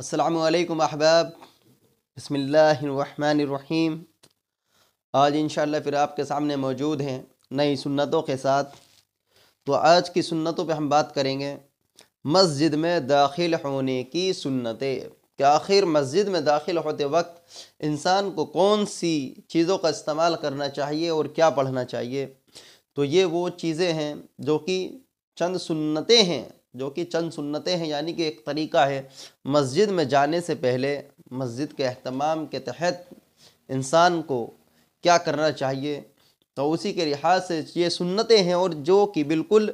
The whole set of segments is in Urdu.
السلام علیکم احباب بسم اللہ الرحمن الرحیم آج انشاءاللہ پھر آپ کے سامنے موجود ہیں نئی سنتوں کے ساتھ تو آج کی سنتوں پہ ہم بات کریں گے مسجد میں داخل ہونے کی سنتیں کہ آخر مسجد میں داخل ہوتے وقت انسان کو کون سی چیزوں کا استعمال کرنا چاہیے اور کیا پڑھنا چاہیے تو یہ وہ چیزیں ہیں جو کہ چند سنتیں ہیں جو کہ چند سنتیں ہیں یعنی کہ ایک طریقہ ہے مسجد میں جانے سے پہلے مسجد کے اہتمام کے تحت انسان کو کیا کرنا چاہیے تو اسی کے لحاظ سے یہ سنتیں ہیں اور جو کہ بالکل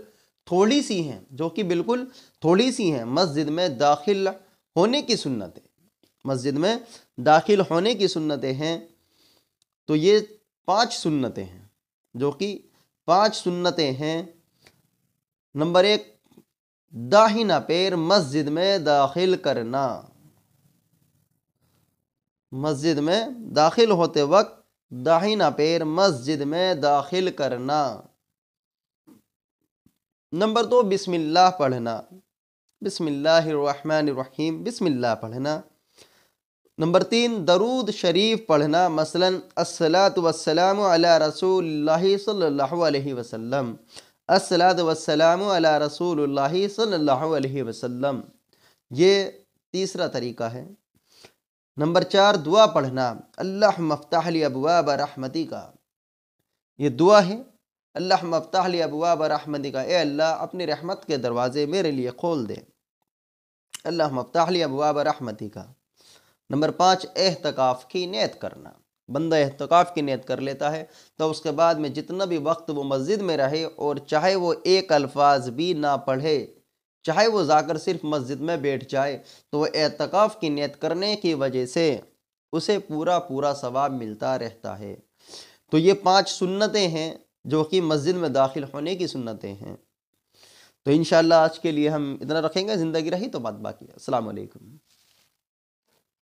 تھوڑی سی ہیں جو کہ بالکل تھوڑی سی ہیں مسجد میں داخل ہونے کی سنتیں مسجد میں داخل ہونے کی سنتیں ہیں تو یہ پانچ سنتیں ہیں جو کہ پانچ سنتیں ہیں نمبر ایک داہنا پیر مسجد میں داخل کرنا مسجد میں داخل ہوتے وقت داہنا پیر مسجد میں داخل کرنا نمبر دو بسم اللہ پڑھنا بسم اللہ الرحمن الرحیم بسم اللہ پڑھنا نمبر تین درود شریف پڑھنا مثلا السلام علی رسول اللہ صلی اللہ علیہ وسلم السلاد وسلام علی رسول اللہ صلی اللہ علیہ وسلم یہ تیسرا طریقہ ہے نمبر چار دعا پڑھنا اللہ مفتاح علی ابواب رحمتی کا یہ دعا ہے اللہ مفتاح علی ابواب رحمتی کا اے اللہ اپنی رحمت کے دروازے میرے لیے کھول دے اللہ مفتاح علی ابواب رحمتی کا نمبر پانچ احتکاف کی نیت کرنا بندہ احتکاف کی نیت کر لیتا ہے تو اس کے بعد میں جتنا بھی وقت وہ مسجد میں رہے اور چاہے وہ ایک الفاظ بھی نہ پڑھے چاہے وہ جا کر صرف مسجد میں بیٹھ جائے تو وہ اعتکاف کی نیت کرنے کی وجہ سے اسے پورا پورا ثواب ملتا رہتا ہے تو یہ پانچ سنتیں ہیں جو کہ مسجد میں داخل ہونے کی سنتیں ہیں تو انشاءاللہ آج کے لیے ہم اتنا رکھیں گے زندگی رہی تو بات باقی السلام علیکم